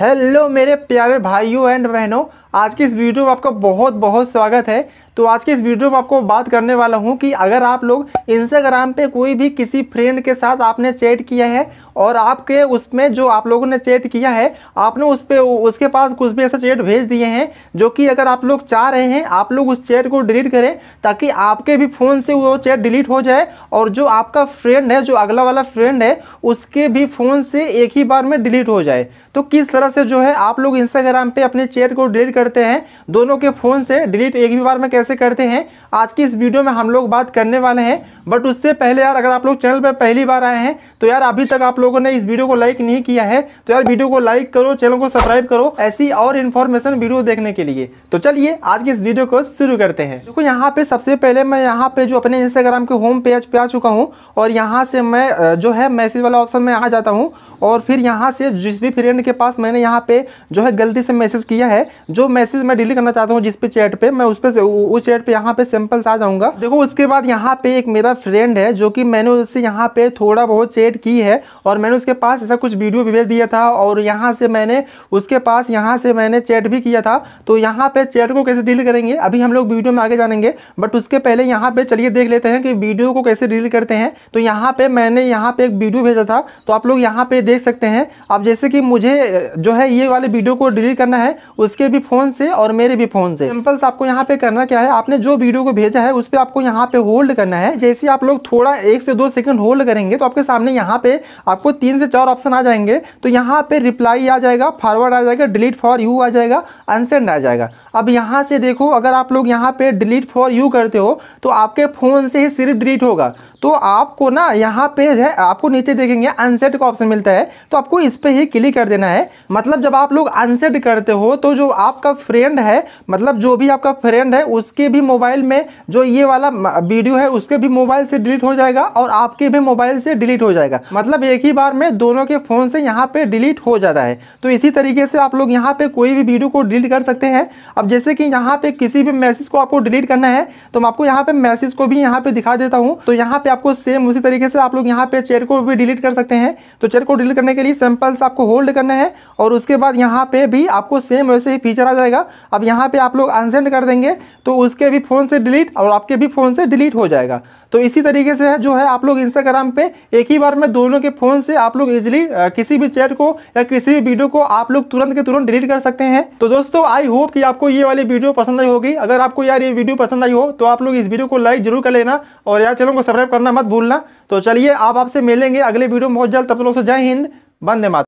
hello मेरे प्यारे भाइयों एंड बहनों आज के इस वीडियो में आपका बहुत बहुत स्वागत है तो आज के इस वीडियो में आपको बात करने वाला हूं कि अगर आप लोग इंस्टाग्राम पे कोई भी किसी फ्रेंड के साथ आपने चैट किया है और आपके उसमें जो आप लोगों ने चैट किया है आपने उस पर उसके पास कुछ भी ऐसा चैट भेज दिए हैं जो कि अगर आप लोग चाह रहे हैं आप लोग उस चैट को डिलीट करें ताकि आपके भी फ़ोन से वो चैट डिलीट हो जाए और जो आपका फ्रेंड है जो अगला वाला फ्रेंड है उसके भी फ़ोन से एक ही बार में डिलीट हो जाए तो किस तरह से जो है आप लोग इंस्टाग्राम पर अपने चैट को डिलीट करते हैं दोनों के फ़ोन से डिलीट एक भी बार में कैसे करते हैं आज की इस वीडियो में हम लोग बात करने वाले हैं बट उससे पहले यार अगर आप लोग चैनल पर पहली बार आए हैं तो यार अभी तक आप लोगों ने इस वीडियो को लाइक नहीं किया है तो यार वीडियो को लाइक करो चैनल को सब्सक्राइब करो ऐसी और इन्फॉर्मेशन वीडियो देखने के लिए तो चलिए आज की इस वीडियो को शुरू करते हैं देखो यहाँ पर सबसे पहले मैं यहाँ पर जो अपने इंस्टाग्राम के होम पेज पर आ चुका हूँ और यहाँ से मैं जो है मैसेज वाला ऑप्शन में आ जाता हूँ और फिर यहाँ से जिस भी फ्रेंड के पास मैंने यहाँ पे जो है गलती से मैसेज किया है जो मैसेज मैं डिलीट करना चाहता हूँ जिस पे चैट पे मैं उस पर उस चैट पे यहाँ पे सैम्पल्स आ जाऊँगा देखो उसके बाद यहाँ पे एक मेरा फ्रेंड है जो कि मैंने उससे यहाँ पे थोड़ा बहुत चैट की है और मैंने उसके पास ऐसा कुछ वीडियो भी भेज दिया था और यहाँ से मैंने उसके पास यहाँ से मैंने चैट भी किया था तो यहाँ पे चैट को कैसे डील करेंगे अभी हम लोग वीडियो में आगे जानेंगे बट उसके पहले यहाँ पे चलिए देख लेते हैं कि वीडियो को कैसे डील करते हैं तो यहाँ पे मैंने यहाँ पे एक वीडियो भेजा था तो आप लोग यहाँ पे देख सकते हैं आप जैसे कि मुझे जो है ये वाले वीडियो को डिलीट करना है उसके भी फ़ोन से और मेरे भी फ़ोन से सिंपल्स आपको यहाँ पे करना क्या है आपने जो वीडियो को भेजा है उस पर आपको यहाँ पे होल्ड करना है जैसे आप लोग थोड़ा एक से दो सेकंड होल्ड करेंगे तो आपके सामने यहाँ पे आपको तीन से चार ऑप्शन आ जाएंगे तो यहाँ पे रिप्लाई आ जाएगा फॉरवर्ड आ जाएगा डिलीट फॉर यू आ जाएगा अनसेंड आ जाएगा अब यहाँ से देखो अगर आप लोग यहाँ पे डिलीट फॉर यू करते हो तो आपके फ़ोन से ही सिर्फ डिलीट होगा तो आपको ना यहाँ पे है आपको नीचे देखेंगे अनसेट का ऑप्शन मिलता है तो आपको इस पर ही क्लिक कर देना है मतलब जब आप लोग अनसेट करते हो तो जो आपका फ्रेंड है मतलब जो भी आपका फ्रेंड है उसके भी मोबाइल में जो ये वाला वीडियो है उसके भी मोबाइल से डिलीट हो जाएगा और आपके भी मोबाइल से डिलीट हो जाएगा मतलब एक ही बार में दोनों के फ़ोन से यहाँ पे डिलीट हो जाता है तो इसी तरीके से आप लोग यहाँ पे कोई भी वीडियो को डिलीट कर सकते हैं अब जैसे कि यहाँ पे किसी भी मैसेज को आपको डिलीट करना है तो मैं आपको यहाँ पे मैसेज को भी यहाँ पे दिखा देता हूँ तो यहाँ पे आपको सेम उसी तरीके से आप लोग यहाँ पे चेयर को भी डिलीट कर सकते हैं तो चेयर को डिलीट करने के लिए सैम्पल्स आपको होल्ड करना है और उसके बाद यहाँ पे भी आपको सेम वैसे ही फीचर आ जाएगा अब यहाँ पे आप लोग अनसेंड कर देंगे तो उसके भी फ़ोन से डिलीट और आपके भी फ़ोन से डिलीट हो जाएगा तो इसी तरीके से है जो है आप लोग इंस्टाग्राम पे एक ही बार में दोनों के फ़ोन से आप लोग इजिली किसी भी चैट को या किसी भी वीडियो को आप लोग तुरंत के तुरंत डिलीट कर सकते हैं तो दोस्तों आई होप कि आपको ये वाली वीडियो पसंद आई होगी अगर आपको यार ये वीडियो पसंद आई हो तो आप लोग इस वीडियो को लाइक जरूर कर लेना और यार चैनल को सब्सक्राइब करना मत भूलना तो चलिए आप आपसे मिलेंगे अगले वीडियो में बहुत जल्द तब तक से जय हिंद बंदे मात